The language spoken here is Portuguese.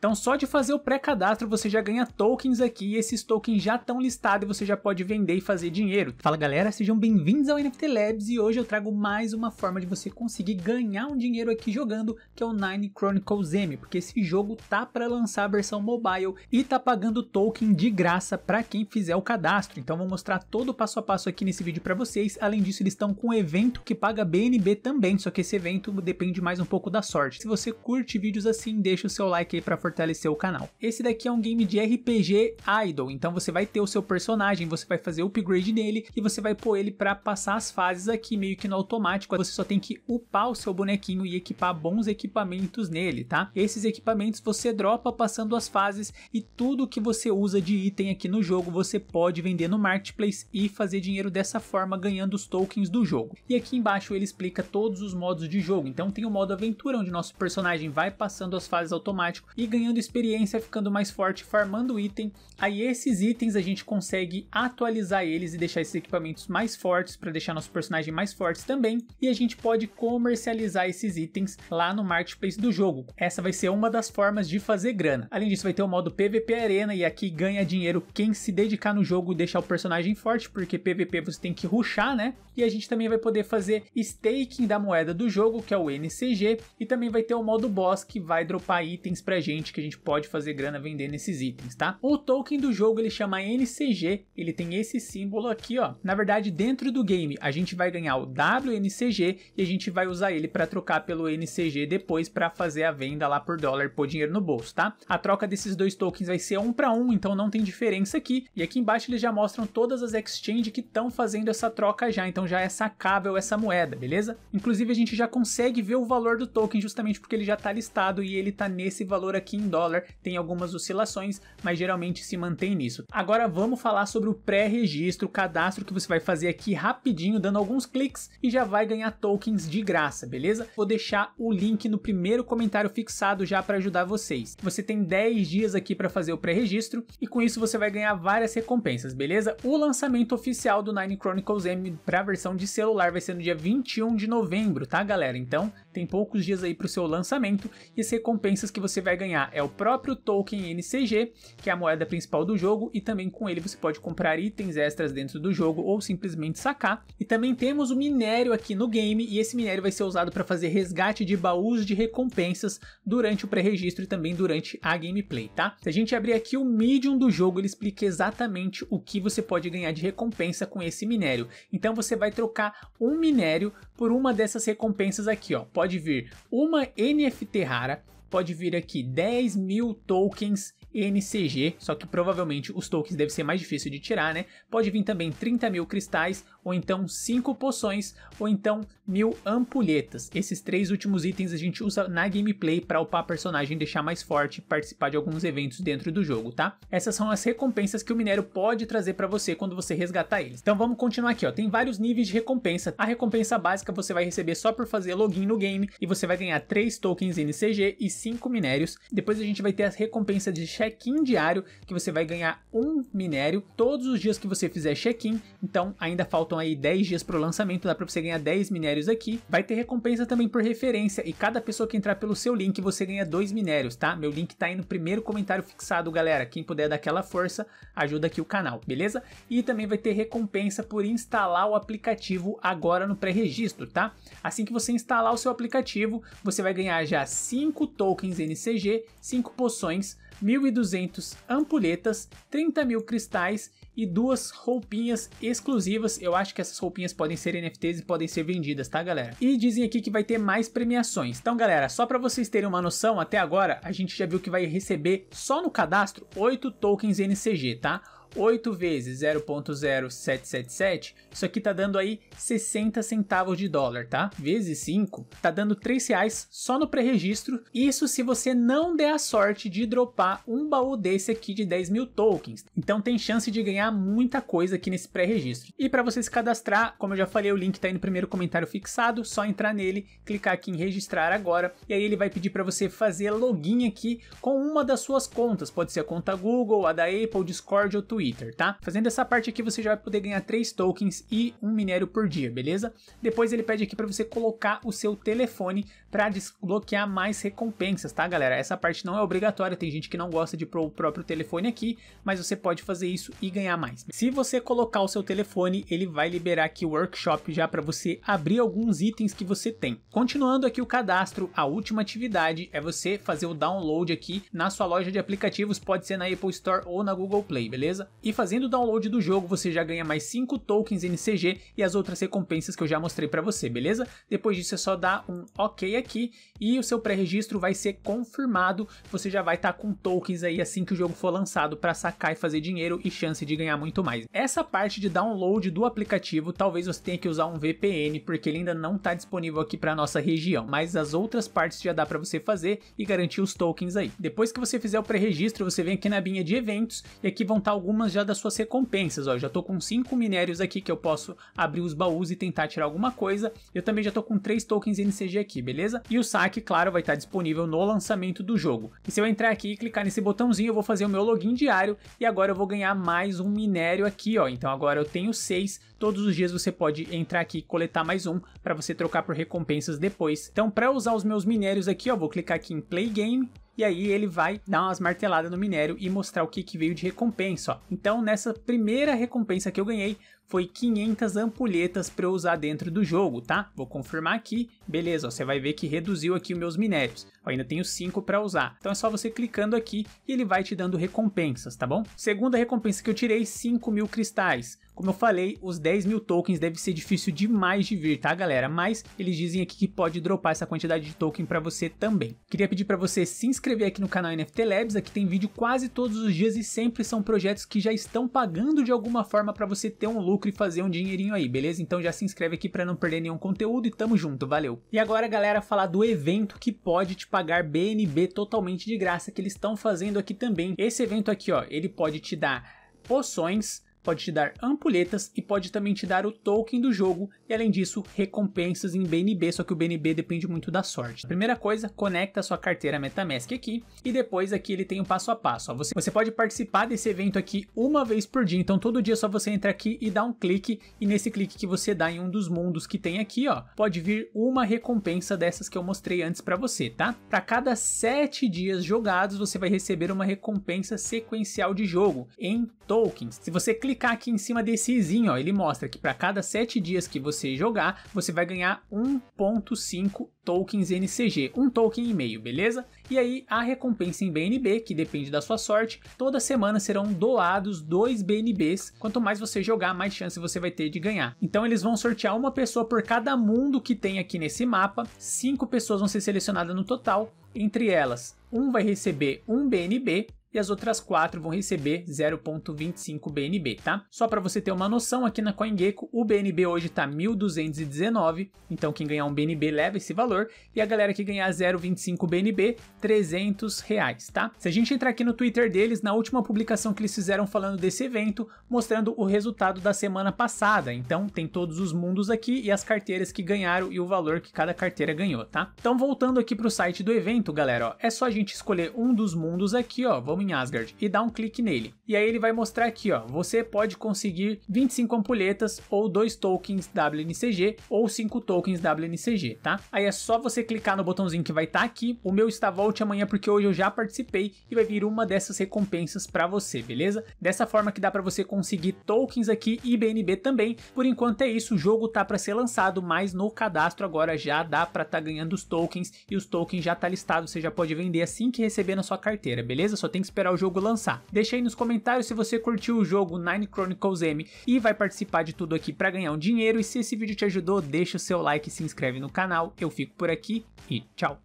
Então só de fazer o pré-cadastro você já ganha tokens aqui e esses tokens já estão listados e você já pode vender e fazer dinheiro. Fala galera, sejam bem-vindos ao NFT Labs e hoje eu trago mais uma forma de você conseguir ganhar um dinheiro aqui jogando, que é o Nine Chronicles M, porque esse jogo tá para lançar a versão mobile e tá pagando token de graça para quem fizer o cadastro. Então vou mostrar todo o passo a passo aqui nesse vídeo para vocês. Além disso, eles estão com um evento que paga BNB também, só que esse evento depende mais um pouco da sorte. Se você curte vídeos assim, deixa o seu like aí para fortalecer o canal. Esse daqui é um game de RPG Idol, então você vai ter o seu personagem, você vai fazer o upgrade nele e você vai pôr ele para passar as fases aqui meio que no automático, você só tem que upar o seu bonequinho e equipar bons equipamentos nele, tá? Esses equipamentos você dropa passando as fases e tudo que você usa de item aqui no jogo você pode vender no marketplace e fazer dinheiro dessa forma ganhando os tokens do jogo. E aqui embaixo ele explica todos os modos de jogo, então tem o modo aventura onde nosso personagem vai passando as fases automático e ganhando experiência, ficando mais forte, farmando item. Aí esses itens a gente consegue atualizar eles e deixar esses equipamentos mais fortes para deixar nosso personagem mais fortes também. E a gente pode comercializar esses itens lá no marketplace do jogo. Essa vai ser uma das formas de fazer grana. Além disso, vai ter o modo PVP Arena e aqui ganha dinheiro quem se dedicar no jogo, e deixar o personagem forte, porque PVP você tem que ruxar, né? E a gente também vai poder fazer staking da moeda do jogo, que é o NCG, e também vai ter o modo boss que vai dropar itens pra gente que a gente pode fazer grana vendendo esses itens, tá? O token do jogo ele chama NCG, ele tem esse símbolo aqui, ó. Na verdade, dentro do game, a gente vai ganhar o WNCG e a gente vai usar ele para trocar pelo NCG depois para fazer a venda lá por dólar por dinheiro no bolso, tá? A troca desses dois tokens vai ser um para um, então não tem diferença aqui. E aqui embaixo eles já mostram todas as exchanges que estão fazendo essa troca já, então já é sacável essa moeda, beleza? Inclusive a gente já consegue ver o valor do token justamente porque ele já está listado e ele está nesse valor aqui em dólar, tem algumas oscilações, mas geralmente se mantém nisso. Agora vamos falar sobre o pré-registro, o cadastro que você vai fazer aqui rapidinho, dando alguns cliques e já vai ganhar tokens de graça, beleza? Vou deixar o link no primeiro comentário fixado já para ajudar vocês. Você tem 10 dias aqui para fazer o pré-registro e com isso você vai ganhar várias recompensas, beleza? O lançamento oficial do Nine Chronicles M para a versão de celular vai ser no dia 21 de novembro, tá galera? Então tem poucos dias aí para o seu lançamento e as recompensas que você vai ganhar é o próprio token NCG, que é a moeda principal do jogo, e também com ele você pode comprar itens extras dentro do jogo ou simplesmente sacar. E também temos o minério aqui no game, e esse minério vai ser usado para fazer resgate de baús de recompensas durante o pré-registro e também durante a gameplay, tá? Se a gente abrir aqui o medium do jogo, ele explica exatamente o que você pode ganhar de recompensa com esse minério. Então você vai trocar um minério por uma dessas recompensas aqui, ó pode vir uma NFT rara pode vir aqui 10 mil tokens NCG, só que provavelmente os tokens deve ser mais difícil de tirar, né? Pode vir também 30 mil cristais, ou então 5 poções, ou então mil ampulhetas. Esses três últimos itens a gente usa na gameplay para upar personagem, deixar mais forte, participar de alguns eventos dentro do jogo, tá? Essas são as recompensas que o minério pode trazer para você quando você resgatar eles. Então vamos continuar aqui, ó. Tem vários níveis de recompensa. A recompensa básica você vai receber só por fazer login no game e você vai ganhar 3 tokens NCG e cinco minérios. Depois a gente vai ter a recompensa de check-in diário, que você vai ganhar um minério todos os dias que você fizer check-in. Então ainda faltam aí 10 dias para o lançamento, dá para você ganhar 10 minérios aqui. Vai ter recompensa também por referência e cada pessoa que entrar pelo seu link você ganha dois minérios, tá? Meu link tá aí no primeiro comentário fixado, galera. Quem puder dar aquela força, ajuda aqui o canal, beleza? E também vai ter recompensa por instalar o aplicativo agora no pré-registro, tá? Assim que você instalar o seu aplicativo, você vai ganhar já 5 tokens tokens NCG, 5 poções, 1.200 ampulhetas, 30 mil cristais e duas roupinhas exclusivas. Eu acho que essas roupinhas podem ser NFTs e podem ser vendidas, tá, galera? E dizem aqui que vai ter mais premiações. Então, galera, só para vocês terem uma noção, até agora a gente já viu que vai receber só no cadastro 8 tokens NCG, tá? 8 vezes 0.0777, isso aqui tá dando aí 60 centavos de dólar, tá? Vezes 5, tá dando 3 reais só no pré-registro. Isso se você não der a sorte de dropar um baú desse aqui de 10 mil tokens. Então tem chance de ganhar muita coisa aqui nesse pré-registro. E para você se cadastrar, como eu já falei, o link tá aí no primeiro comentário fixado, só entrar nele, clicar aqui em registrar agora, e aí ele vai pedir para você fazer login aqui com uma das suas contas, pode ser a conta Google, a da Apple, Discord ou Twitter Twitter, tá? Fazendo essa parte aqui, você já vai poder ganhar 3 tokens e um minério por dia, beleza? Depois ele pede aqui para você colocar o seu telefone para desbloquear mais recompensas, tá, galera? Essa parte não é obrigatória, tem gente que não gosta de pôr o próprio telefone aqui, mas você pode fazer isso e ganhar mais. Se você colocar o seu telefone, ele vai liberar aqui o workshop já para você abrir alguns itens que você tem. Continuando aqui o cadastro, a última atividade é você fazer o download aqui na sua loja de aplicativos, pode ser na Apple Store ou na Google Play, beleza? E fazendo o download do jogo, você já ganha mais 5 tokens NCG e as outras recompensas que eu já mostrei para você, beleza? Depois disso é só dar um OK aqui e o seu pré-registro vai ser confirmado. Você já vai estar tá com tokens aí assim que o jogo for lançado para sacar e fazer dinheiro e chance de ganhar muito mais. Essa parte de download do aplicativo, talvez você tenha que usar um VPN, porque ele ainda não está disponível aqui para nossa região, mas as outras partes já dá para você fazer e garantir os tokens aí. Depois que você fizer o pré-registro, você vem aqui na abinha de eventos e aqui vão estar tá algumas algumas já das suas recompensas, ó, já tô com 5 minérios aqui que eu posso abrir os baús e tentar tirar alguma coisa, eu também já tô com 3 tokens NCG aqui, beleza? E o saque, claro, vai estar tá disponível no lançamento do jogo. E se eu entrar aqui e clicar nesse botãozinho, eu vou fazer o meu login diário e agora eu vou ganhar mais um minério aqui, ó, então agora eu tenho 6, todos os dias você pode entrar aqui e coletar mais um para você trocar por recompensas depois. Então para usar os meus minérios aqui, ó, vou clicar aqui em Play Game, e aí ele vai dar umas marteladas no minério e mostrar o que, que veio de recompensa. Ó. Então, nessa primeira recompensa que eu ganhei, foi 500 ampulhetas para eu usar dentro do jogo, tá? Vou confirmar aqui, beleza, você vai ver que reduziu aqui os meus minérios, eu ainda tenho 5 para usar, então é só você clicando aqui e ele vai te dando recompensas, tá bom? Segunda recompensa que eu tirei, 5 mil cristais, como eu falei, os 10 mil tokens deve ser difícil demais de vir, tá galera? Mas eles dizem aqui que pode dropar essa quantidade de token para você também. Queria pedir para você se inscrever aqui no canal NFT Labs, aqui tem vídeo quase todos os dias e sempre são projetos que já estão pagando de alguma forma para você ter um lucro e fazer um dinheirinho aí, beleza? Então já se inscreve aqui para não perder nenhum conteúdo e tamo junto, valeu! E agora galera, falar do evento que pode te pagar BNB totalmente de graça que eles estão fazendo aqui também. Esse evento aqui ó, ele pode te dar poções, pode te dar ampulhetas e pode também te dar o token do jogo e além disso recompensas em BNB, só que o BNB depende muito da sorte. Primeira coisa, conecta a sua carteira MetaMask aqui e depois aqui ele tem um passo a passo. Você, você pode participar desse evento aqui uma vez por dia, então todo dia é só você entra aqui e dá um clique e nesse clique que você dá em um dos mundos que tem aqui, ó, pode vir uma recompensa dessas que eu mostrei antes para você, tá? Para cada sete dias jogados você vai receber uma recompensa sequencial de jogo em tokens. Se você clicar clicar aqui em cima desse izinho, ó, ele mostra que para cada 7 dias que você jogar, você vai ganhar 1.5 tokens NCG, um token e meio, beleza? E aí a recompensa em BNB, que depende da sua sorte, toda semana serão doados dois BNBs. Quanto mais você jogar, mais chance você vai ter de ganhar. Então eles vão sortear uma pessoa por cada mundo que tem aqui nesse mapa. Cinco pessoas vão ser selecionadas no total. Entre elas, um vai receber um BNB e as outras quatro vão receber 0.25 BNB, tá? Só para você ter uma noção, aqui na CoinGecko o BNB hoje está 1.219, então quem ganhar um BNB leva esse valor e a galera que ganhar 0.25 BNB, 300 reais, tá? Se a gente entrar aqui no Twitter deles, na última publicação que eles fizeram falando desse evento, mostrando o resultado da semana passada, então tem todos os mundos aqui e as carteiras que ganharam e o valor que cada carteira ganhou, tá? Então voltando aqui para o site do evento, galera, ó, é só a gente escolher um dos mundos aqui, ó, vamos em Asgard e dá um clique nele. E aí ele vai mostrar aqui, ó, você pode conseguir 25 ampulhetas ou 2 tokens WNCG ou 5 tokens WNCG, tá? Aí é só você clicar no botãozinho que vai estar tá aqui. O meu está volte amanhã porque hoje eu já participei e vai vir uma dessas recompensas para você, beleza? Dessa forma que dá para você conseguir tokens aqui e BNB também. Por enquanto é isso, o jogo tá para ser lançado, mas no cadastro agora já dá para estar tá ganhando os tokens e os tokens já tá listado, você já pode vender assim que receber na sua carteira, beleza? Só tem que esperar o jogo lançar. Deixa aí nos comentários se você curtiu o jogo Nine Chronicles M e vai participar de tudo aqui para ganhar um dinheiro. E se esse vídeo te ajudou, deixa o seu like, se inscreve no canal. Eu fico por aqui e tchau!